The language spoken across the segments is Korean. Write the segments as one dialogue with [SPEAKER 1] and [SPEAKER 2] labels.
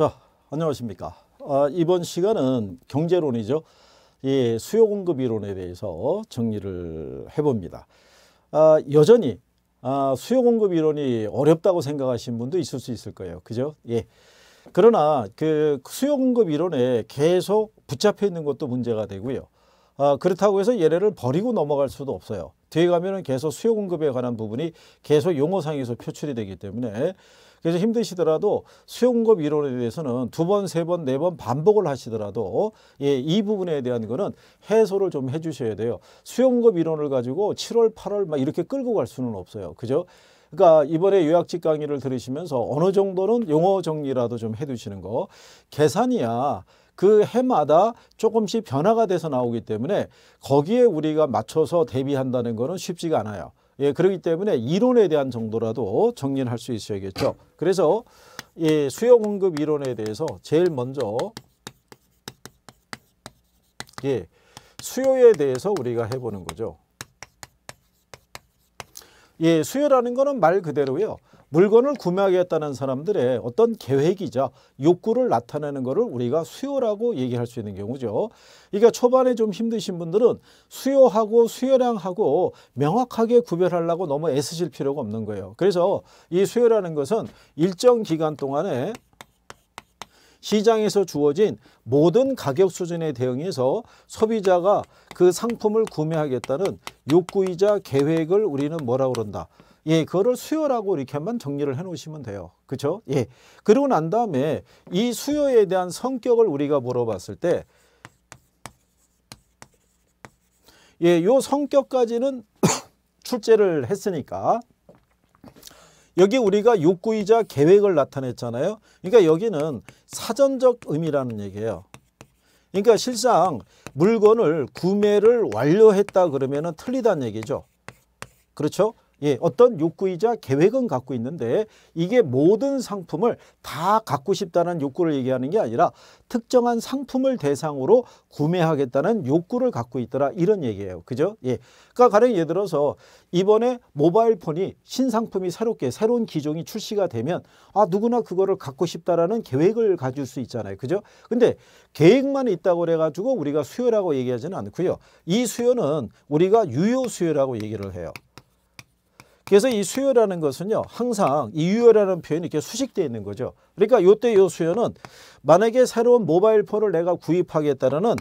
[SPEAKER 1] 자, 안녕하십니까. 아, 이번 시간은 경제론이죠. 예, 수요 공급 이론에 대해서 정리를 해봅니다. 아, 여전히 아, 수요 공급 이론이 어렵다고 생각하시는 분도 있을 수 있을 거예요. 그죠? 예. 그러나 그 수요 공급 이론에 계속 붙잡혀 있는 것도 문제가 되고요. 아, 그렇다고 해서 예를 버리고 넘어갈 수도 없어요. 뒤에 가면은 계속 수요 공급에 관한 부분이 계속 용어상에서 표출이 되기 때문에 그래서 힘드시더라도 수용공급 이론에 대해서는 두 번, 세 번, 네 번 반복을 하시더라도 예, 이 부분에 대한 거는 해소를 좀 해주셔야 돼요. 수용공급 이론을 가지고 7월, 8월 막 이렇게 끌고 갈 수는 없어요. 그죠? 그러니까 이번에 요약직 강의를 들으시면서 어느 정도는 용어 정리라도 좀 해두시는 거. 계산이야. 그 해마다 조금씩 변화가 돼서 나오기 때문에 거기에 우리가 맞춰서 대비한다는 거는 쉽지가 않아요. 예, 그렇기 때문에 이론에 대한 정도라도 정리를 할 수 있어야겠죠. 그래서 예, 수요 공급 이론에 대해서 제일 먼저 예, 수요에 대해서 우리가 해보는 거죠. 예, 수요라는 거는 말 그대로요. 물건을 구매하겠다는 사람들의 어떤 계획이자 욕구를 나타내는 것을 우리가 수요라고 얘기할 수 있는 경우죠. 그러니까 초반에 좀 힘드신 분들은 수요하고 수요량하고 명확하게 구별하려고 너무 애쓰실 필요가 없는 거예요. 그래서 이 수요라는 것은 일정 기간 동안에 시장에서 주어진 모든 가격 수준에 대응해서 소비자가 그 상품을 구매하겠다는 욕구이자 계획을 우리는 뭐라 그런다. 예, 그거를 수요라고 이렇게만 정리를 해 놓으시면 돼요. 그렇 예. 그리고 난 다음에 이 수요에 대한 성격을 우리가 물어봤을 때 예, 요 성격까지는 출제를 했으니까 여기 우리가 욕구이자 계획을 나타냈잖아요. 그러니까 여기는 사전적 의미라는 얘기예요. 그러니까 실상 물건을 구매를 완료했다 그러면 틀리다는 얘기죠. 그렇죠? 예, 어떤 욕구이자 계획은 갖고 있는데 이게 모든 상품을 다 갖고 싶다는 욕구를 얘기하는 게 아니라 특정한 상품을 대상으로 구매하겠다는 욕구를 갖고 있더라 이런 얘기예요. 그죠? 예. 그러니까 가령 예를 들어서 이번에 모바일 폰이 신상품이 새롭게 새로운 기종이 출시가 되면 아 누구나 그거를 갖고 싶다라는 계획을 가질 수 있잖아요. 그죠? 근데 계획만 있다고 그래 가지고 우리가 수요라고 얘기하지는 않고요. 이 수요는 우리가 유효 수요라고 얘기를 해요. 그래서 이 수요라는 것은요. 항상 이 유효라는 표현이 이렇게 수식되어 있는 거죠. 그러니까 요때 요 수요는 만약에 새로운 모바일 폰을 내가 구입하겠다라는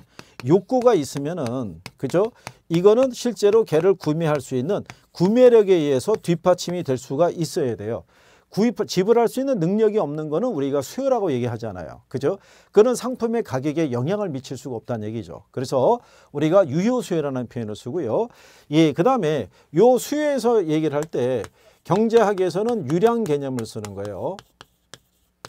[SPEAKER 1] 욕구가 있으면은 그죠? 이거는 실제로 걔를 구매할 수 있는 구매력에 의해서 뒷받침이 될 수가 있어야 돼요. 구입 지불할 수 있는 능력이 없는 거는 우리가 수요라고 얘기하잖아요. 그죠? 그런 상품의 가격에 영향을 미칠 수가 없다는 얘기죠. 그래서 우리가 유효 수요라는 표현을 쓰고요. 예, 그다음에 요 수요에서 얘기를 할 때 경제학에서는 유량 개념을 쓰는 거예요.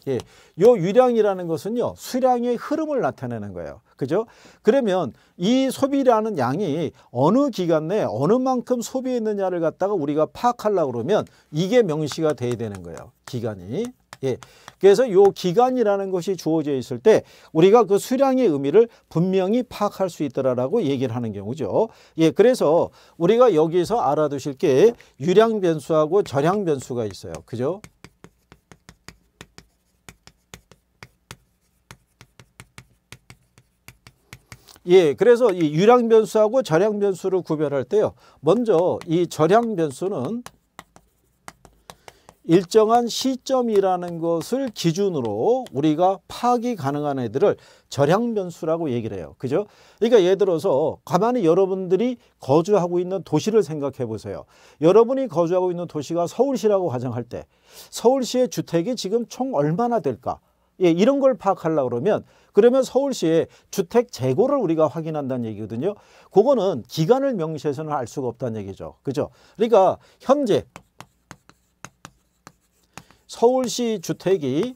[SPEAKER 1] 예, 요 유량이라는 것은요. 수량의 흐름을 나타내는 거예요. 그죠? 그러면 이 소비라는 양이 어느 기간 내에 어느 만큼 소비했느냐를 갖다가 우리가 파악하려고 그러면 이게 명시가 돼야 되는 거예요. 기간이. 예. 그래서 요 기간이라는 것이 주어져 있을 때 우리가 그 수량의 의미를 분명히 파악할 수 있더라라고 얘기를 하는 경우죠. 예. 그래서 우리가 여기서 알아두실 게 유량 변수하고 절량 변수가 있어요. 그죠? 예, 그래서 이 유량 변수하고 절약 변수를 구별할 때요. 먼저 이 절약 변수는 일정한 시점이라는 것을 기준으로 우리가 파악이 가능한 애들을 절약 변수라고 얘기를 해요. 그죠? 그러니까 예를 들어서 가만히 여러분들이 거주하고 있는 도시를 생각해 보세요. 여러분이 거주하고 있는 도시가 서울시라고 가정할 때 서울시의 주택이 지금 총 얼마나 될까? 예, 이런 걸 파악하려고 그러면 그러면 서울시의 주택 재고를 우리가 확인한다는 얘기거든요. 그거는 기간을 명시해서는 알 수가 없다는 얘기죠. 그죠? 그러니까 현재 서울시 주택이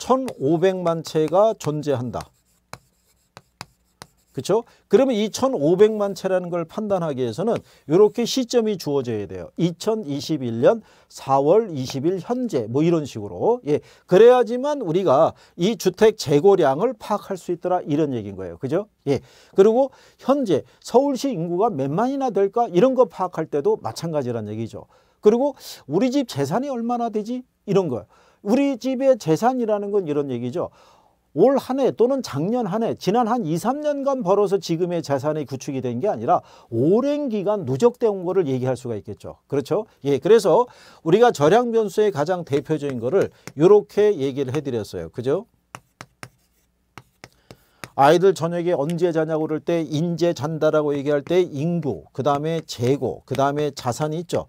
[SPEAKER 1] 1,500만 채가 존재한다. 그렇죠? 그러면 이 1,500만 채라는 걸 판단하기 위해서는 이렇게 시점이 주어져야 돼요. 2021년 4월 20일 현재 뭐 이런 식으로. 예. 그래야지만 우리가 이 주택 재고량을 파악할 수 있더라 이런 얘기인 거예요. 그죠? 예. 그리고 현재 서울시 인구가 몇만이나 될까 이런 거 파악할 때도 마찬가지란 얘기죠. 그리고 우리 집 재산이 얼마나 되지? 이런 거 우리 집의 재산이라는 건 이런 얘기죠. 올한해 또는 작년 한 해 지난 한 2, 3년간 벌어서 지금의 재산이 구축이 된 게 아니라 오랜 기간 누적된 거를 얘기할 수가 있겠죠. 그렇죠? 예, 그래서 우리가 절약 변수의 가장 대표적인 거를 이렇게 얘기를 해드렸어요. 그죠? 아이들 저녁에 언제 자냐고 그럴 때 인재 잔다라고 얘기할 때 인구, 그 다음에 재고, 그 다음에 자산이 있죠.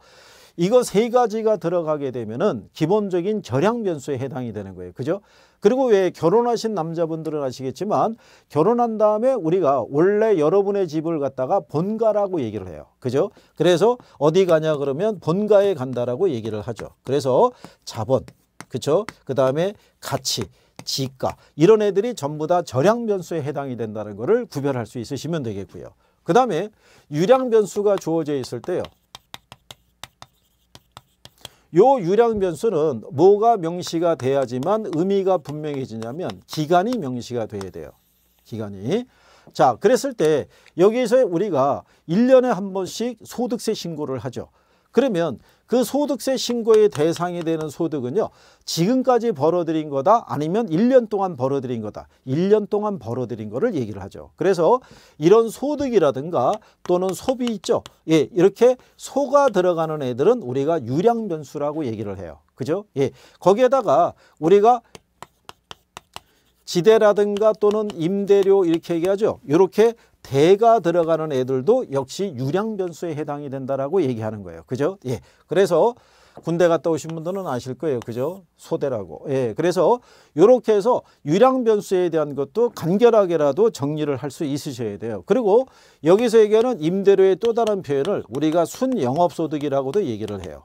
[SPEAKER 1] 이거 세 가지가 들어가게 되면은 기본적인 절약 변수에 해당이 되는 거예요. 그죠? 그리고 왜 결혼하신 남자분들은 아시겠지만 결혼한 다음에 우리가 원래 여러분의 집을 갖다가 본가라고 얘기를 해요. 그죠? 그래서 어디 가냐 그러면 본가에 간다라고 얘기를 하죠. 그래서 자본, 그쵸? 그 다음에 가치. 지가 이런 애들이 전부 다 절약 변수에 해당이 된다는 것을 구별할 수 있으시면 되겠고요. 그 다음에 유량 변수가 주어져 있을 때요. 요 유량 변수는 뭐가 명시가 돼야지만 의미가 분명해지냐면 기간이 명시가 돼야 돼요. 기간이. 자, 그랬을 때 여기에서 우리가 일년에한 번씩 소득세 신고를 하죠. 그러면 그 소득세 신고의 대상이 되는 소득은요. 지금까지 벌어들인 거다 아니면 1년 동안 벌어들인 거다. 1년 동안 벌어들인 거를 얘기를 하죠. 그래서 이런 소득이라든가 또는 소비 있죠. 예, 이렇게 소가 들어가는 애들은 우리가 유량 변수라고 얘기를 해요. 그죠? 예. 거기에다가 우리가 지대라든가 또는 임대료 이렇게 얘기하죠. 이렇게 대가 들어가는 애들도 역시 유량 변수에 해당이 된다라고 얘기하는 거예요. 그죠? 예. 그래서 군대 갔다 오신 분들은 아실 거예요. 그죠? 소대라고. 예. 그래서 이렇게 해서 유량 변수에 대한 것도 간결하게라도 정리를 할 수 있으셔야 돼요. 그리고 여기서 얘기하는 임대료의 또 다른 표현을 우리가 순영업소득이라고도 얘기를 해요.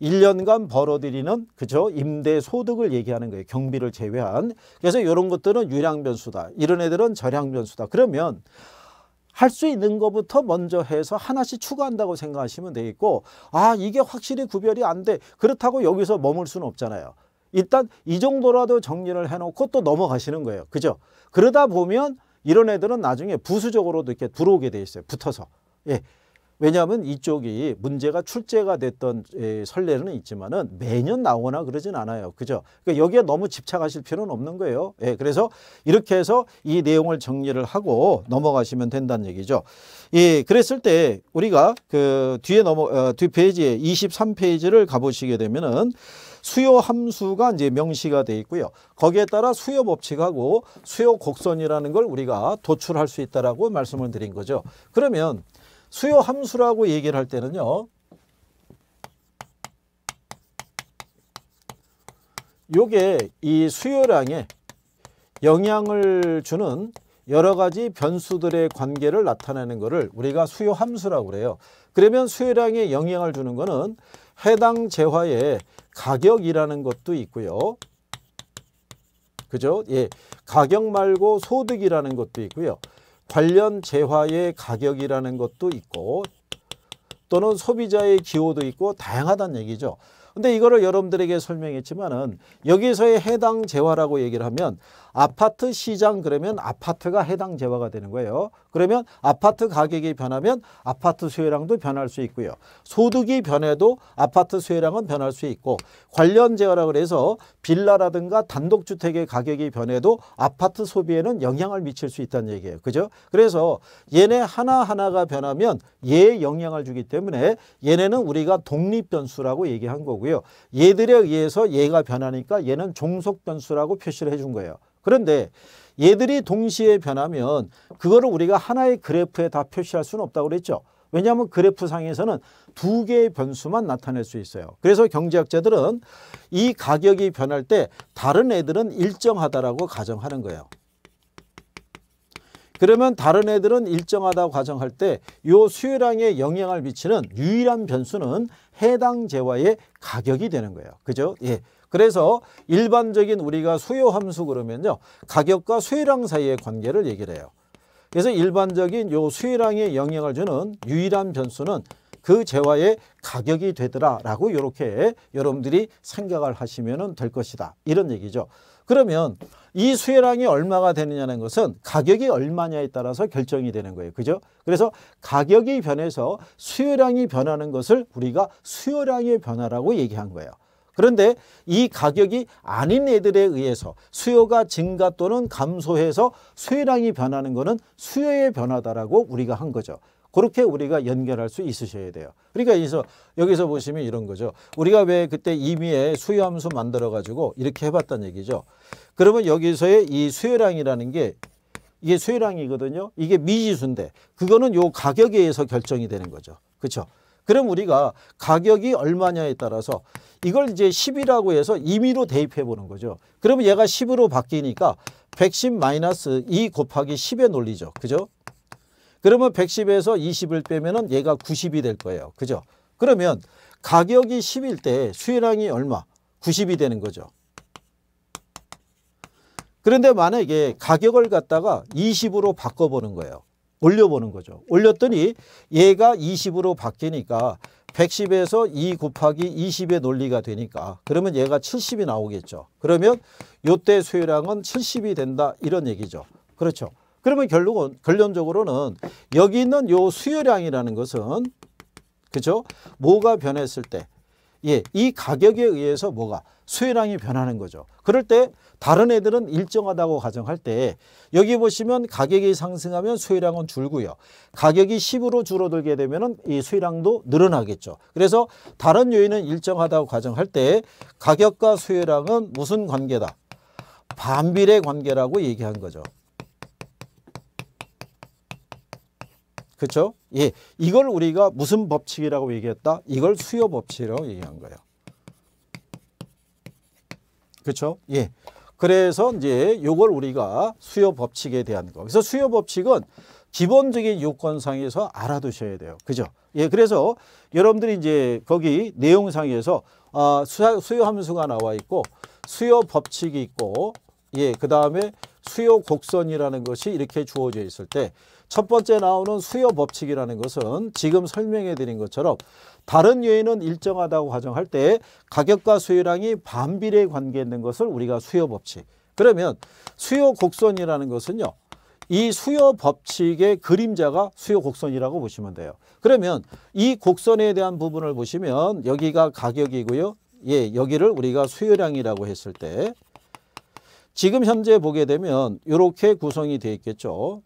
[SPEAKER 1] 1년간 벌어들이는 그죠 임대 소득을 얘기하는 거예요. 경비를 제외한. 그래서 이런 것들은 유량 변수다. 이런 애들은 절량 변수다. 그러면 할 수 있는 것부터 먼저 해서 하나씩 추가한다고 생각하시면 되겠고 아 이게 확실히 구별이 안 돼 그렇다고 여기서 머물 수는 없잖아요 일단 이 정도라도 정리를 해놓고 또 넘어가시는 거예요 그죠 그러다 보면 이런 애들은 나중에 부수적으로도 이렇게 들어오게 돼 있어요 붙어서 예. 왜냐하면 이쪽이 문제가 출제가 됐던 설례는 있지만은 매년 나오거나 그러진 않아요. 그죠? 그러니까 여기에 너무 집착하실 필요는 없는 거예요. 예, 그래서 이렇게 해서 이 내용을 정리를 하고 넘어가시면 된다는 얘기죠. 예, 그랬을 때 우리가 그 뒤에 넘어 어, 뒤 페이지에 23페이지를 가보시게 되면은 수요 함수가 이제 명시가 돼 있고요. 거기에 따라 수요 법칙하고 수요 곡선이라는 걸 우리가 도출할 수 있다라고 말씀을 드린 거죠. 그러면 수요 함수라고 얘기를 할 때는요. 요게 이 수요량에 영향을 주는 여러 가지 변수들의 관계를 나타내는 것을 우리가 수요 함수라고 그래요. 그러면 수요량에 영향을 주는 것은 해당 재화의 가격이라는 것도 있고요. 그죠? 예. 가격 말고 소득이라는 것도 있고요. 관련 재화의 가격이라는 것도 있고 또는 소비자의 기호도 있고 다양하다는 얘기죠. 근데 이거를 여러분들에게 설명했지만은 여기서의 해당 재화라고 얘기를 하면 아파트 시장 그러면 아파트가 해당 재화가 되는 거예요. 그러면 아파트 가격이 변하면 아파트 수요량도 변할 수 있고요. 소득이 변해도 아파트 수요량은 변할 수 있고 관련 제어라 그래서 빌라라든가 단독주택의 가격이 변해도 아파트 소비에는 영향을 미칠 수 있다는 얘기예요. 그죠? 그래서 얘네 하나하나가 변하면 얘에 영향을 주기 때문에 얘네는 우리가 독립변수라고 얘기한 거고요. 얘들에 의해서 얘가 변하니까 얘는 종속변수라고 표시를 해준 거예요. 그런데 얘들이 동시에 변하면 그거를 우리가 하나의 그래프에 다 표시할 수는 없다고 그랬죠. 왜냐하면 그래프상에서는 두 개의 변수만 나타낼 수 있어요. 그래서 경제학자들은 이 가격이 변할 때 다른 애들은 일정하다라고 가정하는 거예요. 그러면 다른 애들은 일정하다고 가정할 때 이 수요량에 영향을 미치는 유일한 변수는 해당 재화의 가격이 되는 거예요. 그죠? 예. 그래서 일반적인 우리가 수요 함수 그러면요. 가격과 수요량 사이의 관계를 얘기를 해요. 그래서 일반적인 요 수요량에 영향을 주는 유일한 변수는 그 재화의 가격이 되더라라고 이렇게 여러분들이 생각을 하시면 될 것이다. 이런 얘기죠. 그러면 이수요량이 얼마가 되느냐는 것은 가격이 얼마냐에 따라서 결정이 되는 거예요. 그죠? 그래서 가격이 변해서 수요량이 변하는 것을 우리가 수요량의 변화라고 얘기한 거예요. 그런데 이 가격이 아닌 애들에 의해서 수요가 증가 또는 감소해서 수요량이 변하는 것은 수요의 변화다라고 우리가 한 거죠. 그렇게 우리가 연결할 수 있으셔야 돼요. 그러니까 여기서, 여기서 보시면 이런 거죠. 우리가 왜 그때 임의의 수요함수 만들어가지고 이렇게 해봤단 얘기죠. 그러면 여기서의 이 수요량이라는 게 이게 수요량이거든요. 이게 미지수인데 그거는 요 가격에 의해서 결정이 되는 거죠. 그렇죠? 그럼 우리가 가격이 얼마냐에 따라서 이걸 이제 10이라고 해서 임의로 대입해 보는 거죠. 그러면 얘가 10으로 바뀌니까 110 마이너스 2 곱하기 10의 논리죠. 그죠? 그러면 110에서 20을 빼면 은 얘가 90이 될 거예요. 그죠? 그러면 가격이 10일 때 수혜량이 얼마? 90이 되는 거죠. 그런데 만약에 가격을 갖다가 20으로 바꿔보는 거예요. 올려보는 거죠. 올렸더니 얘가 20으로 바뀌니까 110에서 2 곱하기 20의 논리가 되니까 그러면 얘가 70이 나오겠죠. 그러면 요때 수요량은 70이 된다 이런 얘기죠. 그렇죠. 그러면 결국은 결론적으로는 여기 있는 요 수요량이라는 것은 그죠? 뭐가 변했을 때 예, 이 가격에 의해서 뭐가 수요량이 변하는 거죠. 그럴 때 다른 애들은 일정하다고 가정할 때 여기 보시면 가격이 상승하면 수요량은 줄고요. 가격이 10으로 줄어들게 되면 이 수혜량도 늘어나겠죠. 그래서 다른 요인은 일정하다고 가정할 때 가격과 수혜량은 무슨 관계다? 반비례 관계라고 얘기한 거죠. 그렇죠? 예, 이걸 우리가 무슨 법칙이라고 얘기했다? 이걸 수요 법칙이라고 얘기한 거예요. 그렇죠? 예. 그래서 이제 요걸 우리가 수요 법칙에 대한 거. 그래서 수요 법칙은 기본적인 요건상에서 알아두셔야 돼요. 그죠? 예, 그래서 여러분들이 이제 거기 내용상에서 아, 수요 함수가 나와 있고 수요 법칙이 있고 예, 그 다음에 수요 곡선이라는 것이 이렇게 주어져 있을 때첫 번째 나오는 수요 법칙이라는 것은 지금 설명해 드린 것처럼 다른 요인은 일정하다고 가정할 때 가격과 수요량이 반비례 관계에 있는 것을 우리가 수요 법칙. 그러면 수요 곡선이라는 것은요. 이 수요 법칙의 그림자가 수요 곡선이라고 보시면 돼요. 그러면 이 곡선에 대한 부분을 보시면 여기가 가격이고요. 예, 여기를 우리가 수요량이라고 했을 때 지금 현재 보게 되면 이렇게 구성이 되어 있겠죠.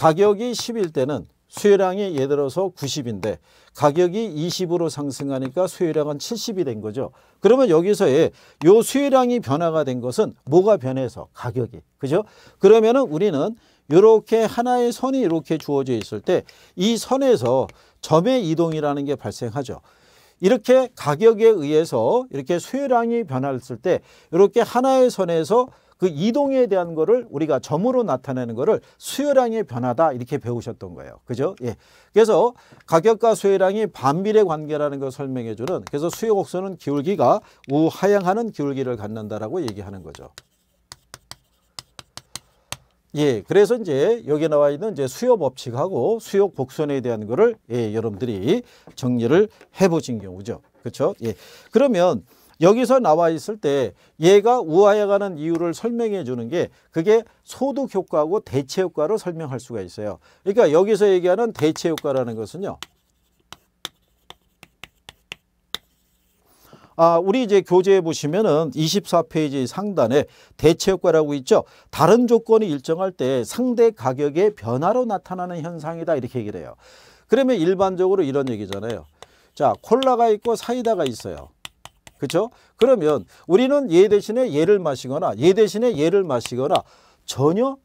[SPEAKER 1] 가격이 10일 때는 수요량이 예를 들어서 90인데 가격이 20으로 상승하니까 수요량은 70이 된 거죠. 그러면 여기서요 수요량이 변화가 된 것은 뭐가 변해서 가격이 그죠? 그러면은 우리는 이렇게 하나의 선이 이렇게 주어져 있을 때 이 선에서 점의 이동이라는 게 발생하죠. 이렇게 가격에 의해서 이렇게 수요량이 변했을 때 이렇게 하나의 선에서 그 이동에 대한 거를 우리가 점으로 나타내는 거를 수요량의 변화다 이렇게 배우셨던 거예요. 그죠? 예. 그래서 가격과 수요량이 반비례 관계라는 걸 설명해 주는 그래서 수요 곡선은 기울기가 우하향하는 기울기를 갖는다라고 얘기하는 거죠. 예, 그래서 이제 여기 나와 있는 이제 수요 법칙하고 수요 곡선에 대한 거를 예, 여러분들이 정리를 해 보신 경우죠. 그렇죠? 예. 그러면 여기서 나와 있을 때 얘가 우아해 가는 이유를 설명해 주는 게 그게 소득 효과하고 대체 효과로 설명할 수가 있어요. 그러니까 여기서 얘기하는 대체 효과라는 것은요. 아, 우리 이제 교재에 보시면은 24페이지 상단에 대체효과라고 있죠. 다른 조건이 일정할 때 상대 가격의 변화로 나타나는 현상이다 이렇게 얘기를 해요. 그러면 일반적으로 이런 얘기잖아요. 자, 콜라가 있고 사이다가 있어요. 그렇죠? 그러면 우리는 예 대신에 예를 마시거나 예 대신에 예를 마시거나 전혀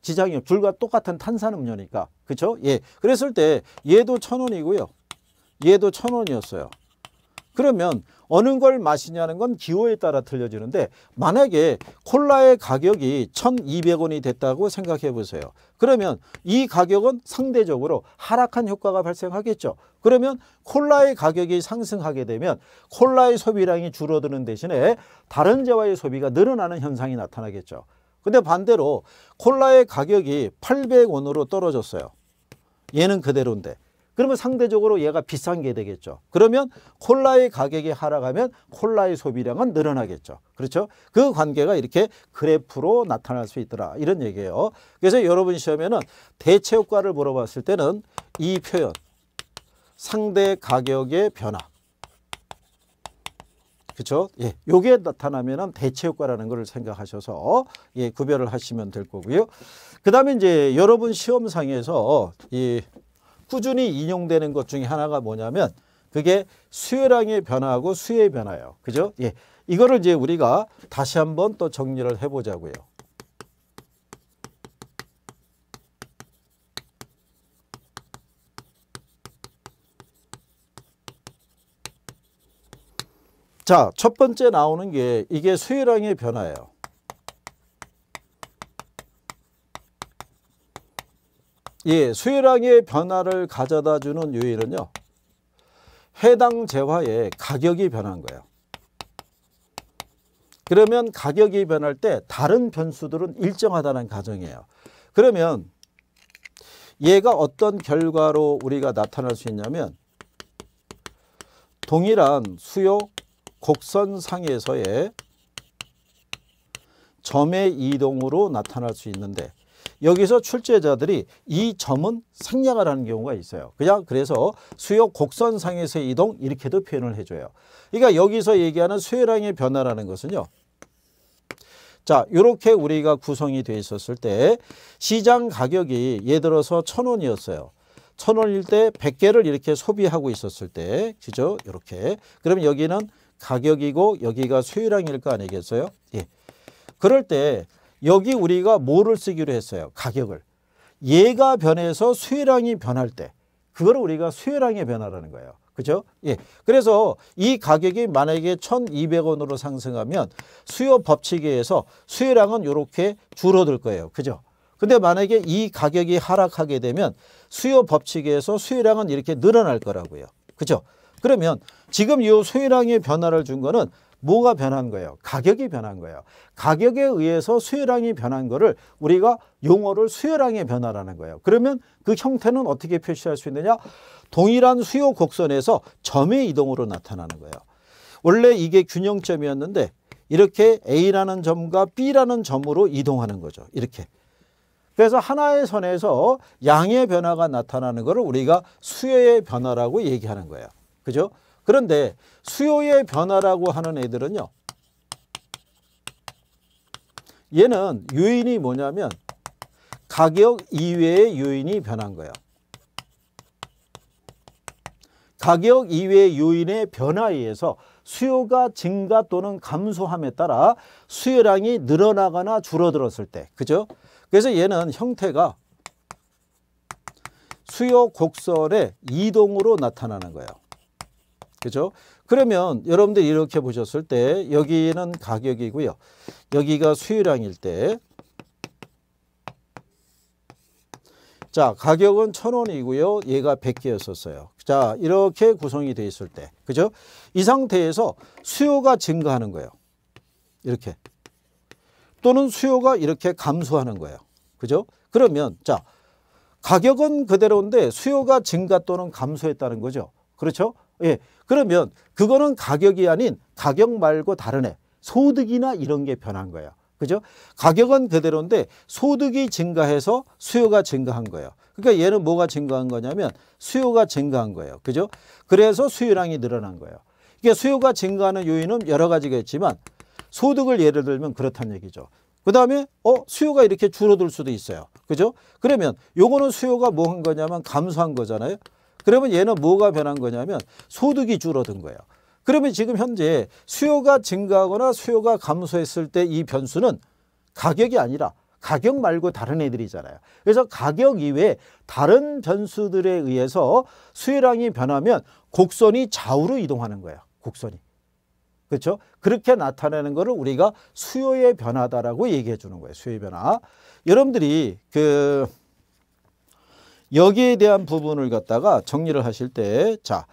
[SPEAKER 1] 지장이 불과 똑같은 탄산음료니까. 그렇죠? 예. 그랬을 때 얘도 천원이고요. 얘도 천원이었어요. 그러면 어느 걸 마시냐는 건 기호에 따라 틀려지는데 만약에 콜라의 가격이 1200원이 됐다고 생각해 보세요. 그러면 이 가격은 상대적으로 하락한 효과가 발생하겠죠. 그러면 콜라의 가격이 상승하게 되면 콜라의 소비량이 줄어드는 대신에 다른 재화의 소비가 늘어나는 현상이 나타나겠죠. 근데 반대로 콜라의 가격이 800원으로 떨어졌어요. 얘는 그대로인데 그러면 상대적으로 얘가 비싼 게 되겠죠. 그러면 콜라의 가격이 하락하면 콜라의 소비량은 늘어나겠죠. 그렇죠? 그 관계가 이렇게 그래프로 나타날 수 있더라. 이런 얘기예요. 그래서 여러분 시험에는 대체 효과를 물어봤을 때는 이 표현 상대 가격의 변화 그렇죠? 예, 요게 나타나면은 대체 효과라는 것을 생각하셔서 예, 구별을 하시면 될 거고요. 그다음에 이제 여러분 시험상에서 이 예, 꾸준히 인용되는 것 중에 하나가 뭐냐면 그게 수요량의 변화하고 수요의 변화예요. 그죠? 예. 이거를 이제 우리가 다시 한번 또 정리를 해보자고요. 자, 첫 번째 나오는 게 이게 수요량의 변화예요. 예, 수혜량의 변화를 가져다 주는 요일은요 해당 재화의 가격이 변한 거예요. 그러면 가격이 변할 때 다른 변수들은 일정하다는 가정이에요. 그러면 얘가 어떤 결과로 우리가 나타날 수 있냐면 동일한 수요 곡선상에서의 점의 이동으로 나타날 수 있는데 여기서 출제자들이 이 점은 생략을 하는 경우가 있어요. 그냥 그래서 수요 곡선상에서 이동 이렇게도 표현을 해줘요. 그러니까 여기서 얘기하는 수요량의 변화라는 것은요. 자 이렇게 우리가 구성이 돼 있었을 때 시장 가격이 예를 들어서 천원이었어요. 천원일 때 100개를 이렇게 소비하고 있었을 때 그죠? 이렇게 그러 여기는 가격이고 여기가 수요량일 거 아니겠어요? 예. 그럴 때 여기 우리가 뭐를 쓰기로 했어요? 가격을. 얘가 변해서 수혜량이 변할 때 그걸 우리가 수혜량의 변화라는 거예요. 그죠? 예. 그래서 이 가격이 만약에 1,200원으로 상승하면 수요 법칙에 서 수혜량은 이렇게 줄어들 거예요. 그죠? 근데 만약에 이 가격이 하락하게 되면 수요 법칙에서 수혜량은 이렇게 늘어날 거라고요. 그죠? 그러면 지금 이 수혜량의 변화를 준 거는 뭐가 변한 거예요? 가격이 변한 거예요. 가격에 의해서 수요량이 변한 거를 우리가 용어를 수요량의 변화라는 거예요. 그러면 그 형태는 어떻게 표시할 수 있느냐? 동일한 수요 곡선에서 점의 이동으로 나타나는 거예요. 원래 이게 균형점이었는데 이렇게 A라는 점과 B라는 점으로 이동하는 거죠. 이렇게. 그래서 하나의 선에서 양의 변화가 나타나는 것을 우리가 수요의 변화라고 얘기하는 거예요. 그죠? 그런데 수요의 변화라고 하는 애들은요. 얘는 요인이 뭐냐면 가격 이외의 요인이 변한 거예요. 가격 이외의 요인의 변화에 의해서 수요가 증가 또는 감소함에 따라 수요량이 늘어나거나 줄어들었을 때 그죠? 그래서 얘는 형태가 수요 곡선의 이동으로 나타나는 거예요. 그죠? 그러면 여러분들 이렇게 보셨을 때 여기는 가격이고요. 여기가 수요량일 때 자, 가격은 1 0 0 0원이고요 얘가 100개였었어요. 자, 이렇게 구성이 돼 있을 때. 그죠? 이 상태에서 수요가 증가하는 거예요. 이렇게. 또는 수요가 이렇게 감소하는 거예요. 그죠? 그러면 자, 가격은 그대로인데 수요가 증가 또는 감소했다는 거죠. 그렇죠? 예. 그러면 그거는 가격이 아닌 가격 말고 다른 애 소득이나 이런 게 변한 거예요. 그죠? 가격은 그대로인데 소득이 증가해서 수요가 증가한 거예요. 그러니까 얘는 뭐가 증가한 거냐면 수요가 증가한 거예요. 그죠? 그래서 수요량이 늘어난 거예요. 이게 수요가 증가하는 요인은 여러 가지가 있지만 소득을 예를 들면 그렇다는 얘기죠. 그 다음에 어 수요가 이렇게 줄어들 수도 있어요. 그죠? 그러면 요거는 수요가 뭐 한 거냐면 감소한 거잖아요. 그러면 얘는 뭐가 변한 거냐면 소득이 줄어든 거예요. 그러면 지금 현재 수요가 증가하거나 수요가 감소했을 때 이 변수는 가격이 아니라 가격 말고 다른 애들이잖아요. 그래서 가격 이외에 다른 변수들에 의해서 수요량이 변하면 곡선이 좌우로 이동하는 거예요. 곡선이. 그렇죠? 그렇게 나타내는 것을 우리가 수요의 변화다라고 얘기해 주는 거예요. 수요의 변화. 여러분들이 그 여기에 대한 부분을 갖다가 정리를 하실 때 자,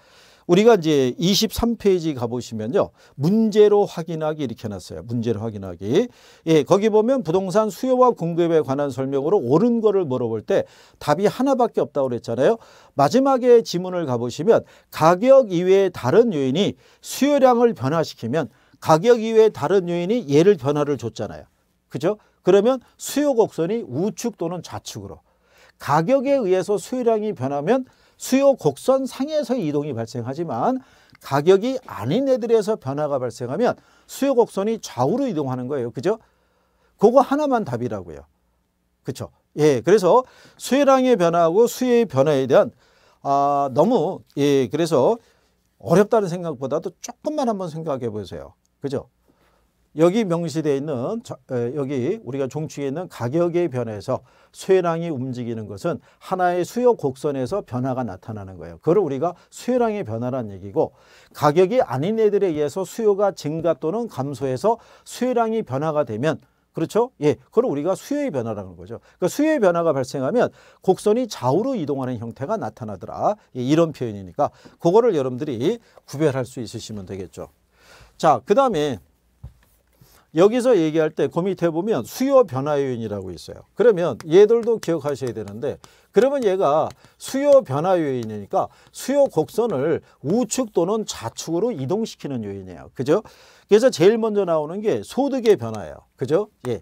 [SPEAKER 1] 우리가 이제 23페이지 가보시면요. 문제로 확인하기 이렇게 해놨어요. 문제로 확인하기. 예, 거기 보면 부동산 수요와 공급에 관한 설명으로 옳은 거를 물어볼 때 답이 하나밖에 없다고 그랬잖아요. 마지막에 지문을 가보시면 가격 이외의 다른 요인이 수요량을 변화시키면 가격 이외의 다른 요인이 얘를 변화를 줬잖아요. 그죠? 그러면 수요 곡선이 우측 또는 좌측으로 가격에 의해서 수요량이 변하면 수요 곡선 상에서 이동이 발생하지만 가격이 아닌 애들에서 변화가 발생하면 수요 곡선이 좌우로 이동하는 거예요. 그죠? 그거 하나만 답이라고요. 그렇죠? 예, 그래서 수요량의 변화하고 수요의 변화에 대한 아, 너무 예, 그래서 어렵다는 생각보다도 조금만 한번 생각해 보세요. 그죠? 여기 명시되어 있는 여기 우리가 종축에 있는 가격의 변에서 화 수혜량이 움직이는 것은 하나의 수요 곡선에서 변화가 나타나는 거예요. 그걸 우리가 수혜량의 변화란 얘기고 가격이 아닌 애들에 의해서 수요가 증가 또는 감소해서 수혜량이 변화가 되면 그렇죠? 예, 그걸 우리가 수요의 변화라는 거죠. 그러니까 수요의 변화가 발생하면 곡선이 좌우로 이동하는 형태가 나타나더라. 예, 이런 표현이니까 그거를 여러분들이 구별할 수 있으시면 되겠죠. 자, 그 다음에 여기서 얘기할 때그 밑에 보면 수요 변화 요인이라고 있어요. 그러면 얘들도 기억하셔야 되는데 그러면 얘가 수요 변화 요인이니까 수요 곡선을 우측 또는 좌측으로 이동시키는 요인이에요. 그죠? 그래서 제일 먼저 나오는 게 소득의 변화예요. 그죠? 예.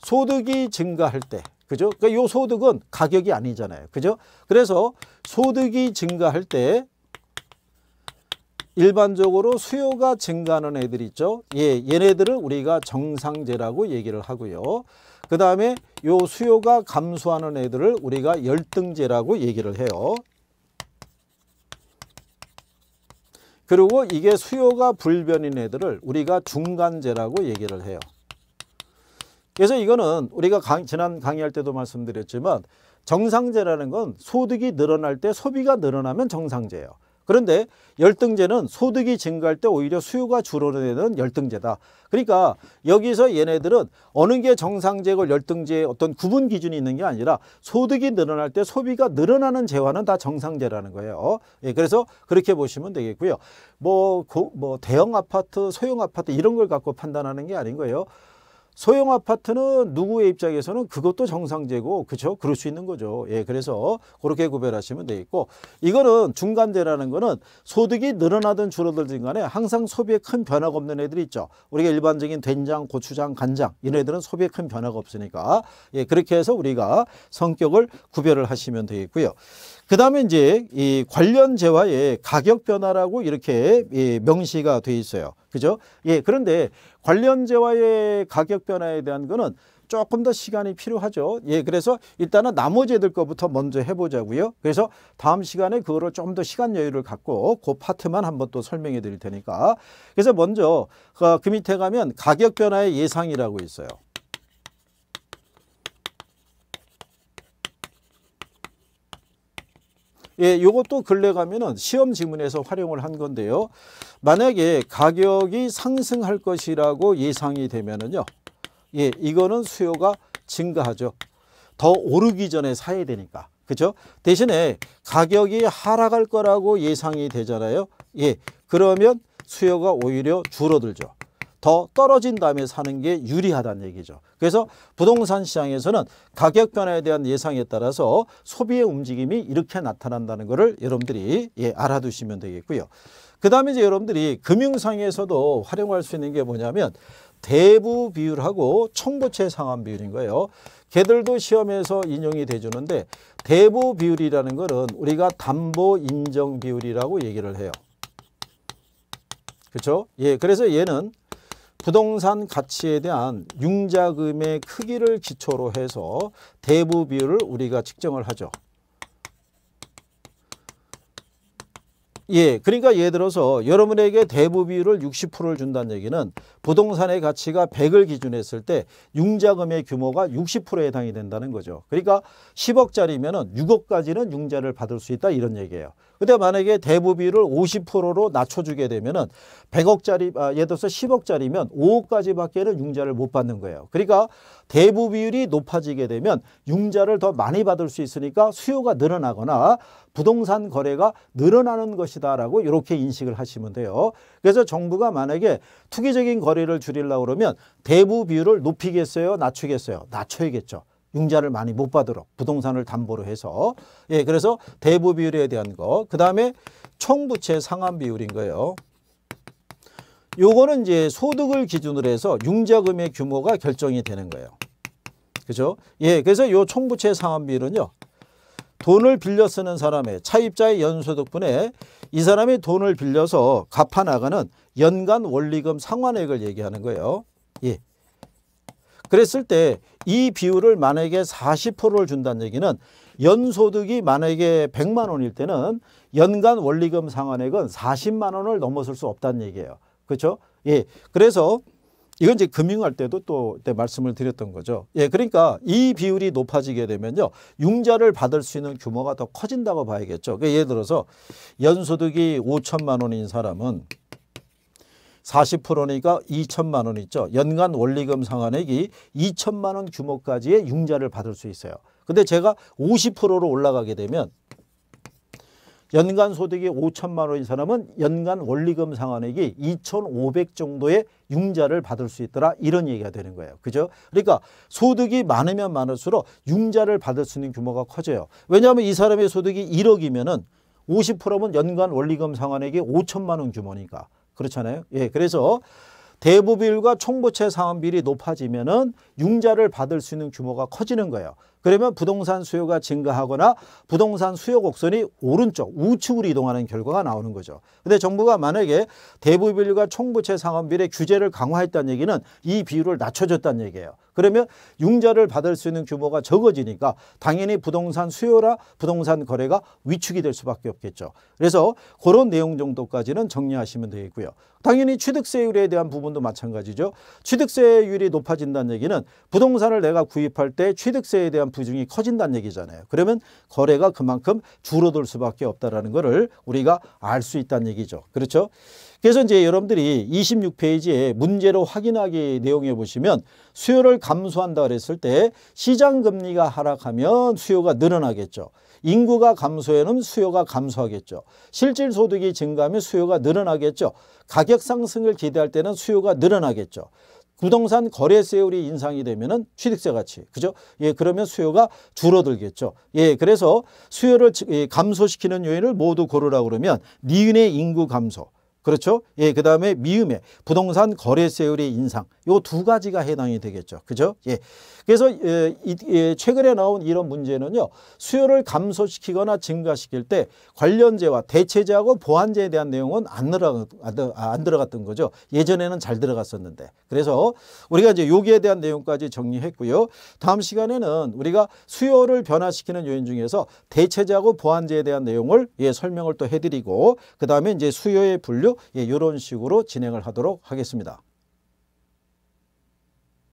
[SPEAKER 1] 소득이 증가할 때 그죠? 그러니까 요 소득은 가격이 아니잖아요. 그죠? 그래서 소득이 증가할 때 일반적으로 수요가 증가하는 애들 있죠. 예, 얘네들을 우리가 정상제라고 얘기를 하고요. 그 다음에 요 수요가 감소하는 애들을 우리가 열등제라고 얘기를 해요. 그리고 이게 수요가 불변인 애들을 우리가 중간제라고 얘기를 해요. 그래서 이거는 우리가 강, 지난 강의할 때도 말씀드렸지만 정상제라는 건 소득이 늘어날 때 소비가 늘어나면 정상제예요. 그런데 열등제는 소득이 증가할 때 오히려 수요가 줄어드는 열등제다. 그러니까 여기서 얘네들은 어느 게 정상제고 열등제의 어떤 구분 기준이 있는 게 아니라 소득이 늘어날 때 소비가 늘어나는 재화는 다 정상제라는 거예요. 예, 그래서 그렇게 보시면 되겠고요. 뭐, 고, 뭐 대형 아파트, 소형 아파트 이런 걸 갖고 판단하는 게 아닌 거예요. 소형 아파트는 누구의 입장에서는 그것도 정상제고 그렇죠? 그럴 수 있는 거죠. 예, 그래서 그렇게 구별하시면 되겠고 이거는 중간대라는 거는 소득이 늘어나든 줄어들든 간에 항상 소비에 큰 변화가 없는 애들이 있죠. 우리가 일반적인 된장, 고추장, 간장 이런 애들은 소비에 큰 변화가 없으니까 예, 그렇게 해서 우리가 성격을 구별을 하시면 되겠고요. 그 다음에 이제 이 관련 재화의 가격 변화라고 이렇게 예, 명시가 돼 있어요. 그죠? 예, 그런데 관련 재화의 가격 변화에 대한 거는 조금 더 시간이 필요하죠. 예, 그래서 일단은 나머지 애들 것부터 먼저 해보자고요. 그래서 다음 시간에 그거를 좀더 시간 여유를 갖고 그 파트만 한번 또 설명해 드릴 테니까. 그래서 먼저 그, 그 밑에 가면 가격 변화의 예상이라고 있어요. 예, 요것도 근래 가면은 시험 지문에서 활용을 한 건데요. 만약에 가격이 상승할 것이라고 예상이 되면은요. 예, 이거는 수요가 증가하죠. 더 오르기 전에 사야 되니까. 그죠? 대신에 가격이 하락할 거라고 예상이 되잖아요. 예. 그러면 수요가 오히려 줄어들죠. 더 떨어진 다음에 사는 게 유리하다는 얘기죠. 그래서 부동산 시장에서는 가격 변화에 대한 예상에 따라서 소비의 움직임이 이렇게 나타난다는 것을 여러분들이 예, 알아두시면 되겠고요. 그 다음에 이제 여러분들이 금융상에서도 활용할 수 있는 게 뭐냐면 대부 비율하고 청부채 상환 비율인 거예요. 걔들도 시험에서 인용이 돼주는데 대부 비율이라는 것은 우리가 담보 인정 비율이라고 얘기를 해요. 그렇죠? 예, 그래서 얘는 부동산 가치에 대한 융자금의 크기를 기초로 해서 대부 비율을 우리가 측정을 하죠. 예, 그러니까 예를 들어서 여러분에게 대부 비율을 60%를 준다는 얘기는 부동산의 가치가 100을 기준 했을 때 융자금의 규모가 60%에 해당이 된다는 거죠. 그러니까 10억짜리면 6억까지는 융자를 받을 수 있다 이런 얘기예요. 근데 만약에 대부비를 50%로 낮춰주게 되면은 100억짜리, 아, 예를 들어서 10억짜리면 5억까지 밖에는 융자를 못 받는 거예요. 그러니까 대부비율이 높아지게 되면 융자를 더 많이 받을 수 있으니까 수요가 늘어나거나 부동산 거래가 늘어나는 것이다라고 이렇게 인식을 하시면 돼요. 그래서 정부가 만약에 투기적인 거래를 줄이려고 그러면 대부 비율을 높이겠어요? 낮추겠어요? 낮춰야겠죠. 융자를 많이 못받으러 부동산을 담보로 해서 예 그래서 대부 비율에 대한 거 그다음에 총부채 상환 비율인 거예요. 요거는 이제 소득을 기준으로 해서 융자금의 규모가 결정이 되는 거예요. 그죠? 예, 그래서 요 총부채 상환 비율은요. 돈을 빌려 쓰는 사람의 차입자의 연소득분에 이 사람이 돈을 빌려서 갚아 나가는 연간 원리금 상환액을 얘기하는 거예요. 예. 그랬을 때이 비율을 만약에 40%를 준다는 얘기는 연소득이 만약에 100만 원일 때는 연간 원리금 상환액은 40만 원을 넘어설 수 없다는 얘기예요. 그렇죠? 예. 그래서 이건 이제 금융할 때도 또 그때 말씀을 드렸던 거죠. 예, 그러니까 이 비율이 높아지게 되면요. 융자를 받을 수 있는 규모가 더 커진다고 봐야겠죠. 그러니까 예를 들어서 연소득이 5천만 원인 사람은 40%니까 2천만 원 있죠. 연간 원리금 상환액이 2천만 원 규모까지의 융자를 받을 수 있어요. 근데 제가 50%로 올라가게 되면 연간 소득이 5천만 원인 사람은 연간 원리금 상환액이 2,500 정도의 융자를 받을 수 있더라 이런 얘기가 되는 거예요. 그죠? 그러니까 소득이 많으면 많을수록 융자를 받을 수 있는 규모가 커져요. 왜냐하면 이 사람의 소득이 1억이면은 50%면 연간 원리금 상환액이 5천만 원 규모니까 그렇잖아요. 예, 그래서 대부비율과 총부채 상환비율이 높아지면은 융자를 받을 수 있는 규모가 커지는 거예요. 그러면 부동산 수요가 증가하거나 부동산 수요 곡선이 오른쪽 우측으로 이동하는 결과가 나오는 거죠. 근데 정부가 만약에 대부비율과 총부채 상환비율의 규제를 강화했다는 얘기는 이 비율을 낮춰줬다는 얘기예요. 그러면 융자를 받을 수 있는 규모가 적어지니까 당연히 부동산 수요라 부동산 거래가 위축이 될 수밖에 없겠죠. 그래서 그런 내용 정도까지는 정리하시면 되겠고요. 당연히 취득세율에 대한 부분도 마찬가지죠. 취득세율이 높아진다는 얘기는 부동산을 내가 구입할 때 취득세에 대한 부증이 커진다는 얘기잖아요. 그러면 거래가 그만큼 줄어들 수밖에 없다라는 것을 우리가 알 수 있다는 얘기죠. 그렇죠? 그래서 이제 여러분들이 26페이지에 문제로 확인하기 내용에 보시면 수요를 감소한다 그랬을 때 시장 금리가 하락하면 수요가 늘어나겠죠. 인구가 감소에는 수요가 감소하겠죠. 실질 소득이 증가하면 수요가 늘어나겠죠. 가격 상승을 기대할 때는 수요가 늘어나겠죠. 부동산 거래세율이 인상이 되면은 취득세 가치. 그죠? 예, 그러면 수요가 줄어들겠죠. 예, 그래서 수요를 예, 감소시키는 요인을 모두 고르라 그러면 니은의 인구 감소, 그렇죠? 예, 그 다음에 미음에 부동산 거래세율의 인상. 요 두 가지가 해당이 되겠죠. 그죠? 예. 그래서 예, 예, 최근에 나온 이런 문제는요. 수요를 감소시키거나 증가시킬 때 관련제와 대체제하고 보완제에 대한 내용은 안, 들어가, 아, 안 들어갔던 거죠. 예전에는 잘 들어갔었는데. 그래서 우리가 이제 여기에 대한 내용까지 정리했고요. 다음 시간에는 우리가 수요를 변화시키는 요인 중에서 대체제하고 보완제에 대한 내용을 예, 설명을 또 해드리고 그 다음에 이제 수요의 분류 예, 이런 식으로 진행을 하도록 하겠습니다.